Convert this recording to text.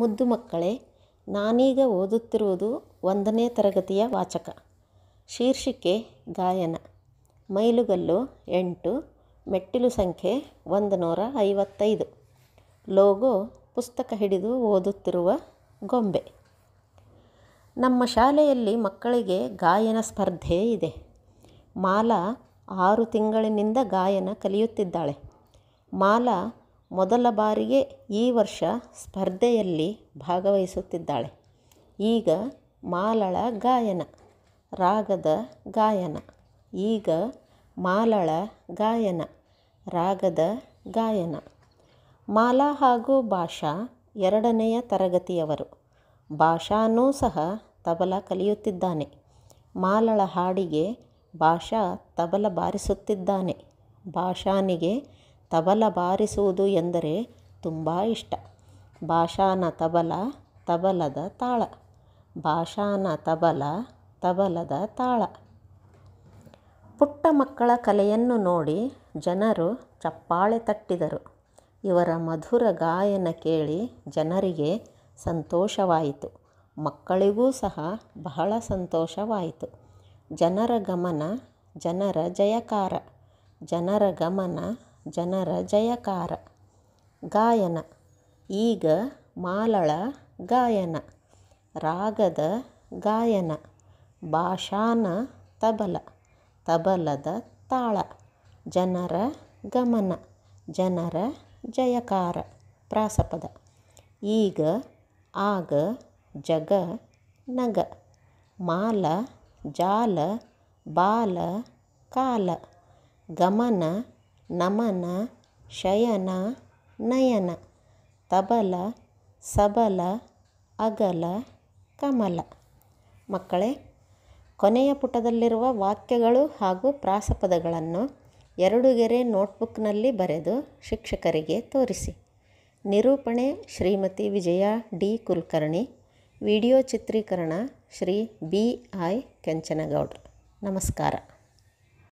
ಮುದ್ದು ಮಕ್ಕಳೇ ನಾನೀಗ ಓದುತ್ತಿರುವುದು ಒಂದನೇ ತರಗತಿಯ ವಾಚಕ ಶೀರ್ಷಿಕೆ ಗಾಯನ ಮೈಲುಗಲ್ಲು ಎಂಟು ಮೆಟ್ಟಿಲು ಸಂಖ್ಯೆ ಒಂದು ನೂರ ಐವತ್ತೈದು ಲೋಗೋ ಪುಸ್ತಕ ಹಿಡಿದು ಓದುತ್ತಿರುವ ಗೊಂಬೆ ನಮ್ಮ ಶಾಲೆಯಲ್ಲಿ ಮಕ್ಕಳಿಗೆ ಗಾಯನ ಸ್ಪರ್ಧೆ ಇದೆ ಮಾಲಾ ಆರು ತಿಂಗಳಿನಿಂದ ಗಾಯನ ಕಲಿಯುತ್ತಿದ್ದಾಳೆ ಮಾಲಾ ಮೊದಲ ಬಾರಿಗೆ ಈ ವರ್ಷ ಸ್ಪರ್ಧೆಯಲ್ಲಿ ಭಾಗವಹಿಸುತ್ತಿದ್ದಾಳೆ ಈಗ ಮಾಲಳ ಗಾಯನ ರಾಗದ ಗಾಯನ ಈಗ ಮಾಲಳ ಗಾಯನ ರಾಗದ ಗಾಯನ ಮಾಲಾ ಹಾಗೂ ಭಾಷಾ ಎರಡನೆಯ ತರಗತಿಯವರು ಭಾಷಾನೂ ಸಹ ತಬಲ ಕಲಿಯುತ್ತಿದ್ದಾನೆ ಮಾಲಳ ಹಾಡಿಗೆ ಭಾಷಾ ತಬಲ ಬಾರಿಸುತ್ತಿದ್ದಾನೆ ಭಾಷಾನಿಗೆ ತಬಲ ಬಾರಿಸುವುದು ಎಂದರೆ ತುಂಬ ಇಷ್ಟ ಭಾಷಾನ ತಬಲ ತಬಲದ ತಾಳ ಭಾಷಾನ ತಬಲ ತಬಲದ ತಾಳ ಪುಟ್ಟ ಮಕ್ಕಳ ಕಲೆಯನ್ನು ನೋಡಿ ಜನರು ಚಪ್ಪಾಳೆ ತಟ್ಟಿದರು ಇವರ ಮಧುರ ಗಾಯನ ಕೇಳಿ ಜನರಿಗೆ ಸಂತೋಷವಾಯಿತು ಮಕ್ಕಳಿಗೂ ಸಹ ಬಹಳ ಸಂತೋಷವಾಯಿತು ಜನರ ಗಮನ ಜನರ ಜಯಕಾರ ಜನರ ಗಮನ ಜನರ ಜಯಕಾರ ಗಾಯನ ಈಗ ಮಾಲಳ ಗಾಯನ ರಾಗದ ಗಾಯನ ಭಾಷಾನ ತಬಲ ತಬಲದ ತಾಳ ಜನರ ಗಮನ ಜನರ ಜಯಕಾರ ಪ್ರಾಸಪದ ಈಗ ಆಗ ಜಗ ನಗ ಮಾಲ ಜಾಲ ಬಾಲ ಕಾಲ ಗಮನ ನಮನ ಶಯನ ನಯನ ತಬಲ ಸಬಲ ಅಗಲ ಕಮಲ ಮಕ್ಕಳೇ ಕೊನೆಯ ಪುಟದಲ್ಲಿರುವ ವಾಕ್ಯಗಳು ಹಾಗೂ ಪ್ರಾಸಪದಗಳನ್ನು ಎರಡು ಗೆರೆ ನೋಟ್ಬುಕ್ನಲ್ಲಿ ಬರೆದು ಶಿಕ್ಷಕರಿಗೆ ತೋರಿಸಿ ನಿರೂಪಣೆ ಶ್ರೀಮತಿ ವಿಜಯ ಡಿ ಕುಲಕರ್ಣಿ ವಿಡಿಯೋ ಚಿತ್ರೀಕರಣ ಶ್ರೀ ಬಿ ಐ ಕೆಂಚನಗೌಡ್ರು ನಮಸ್ಕಾರ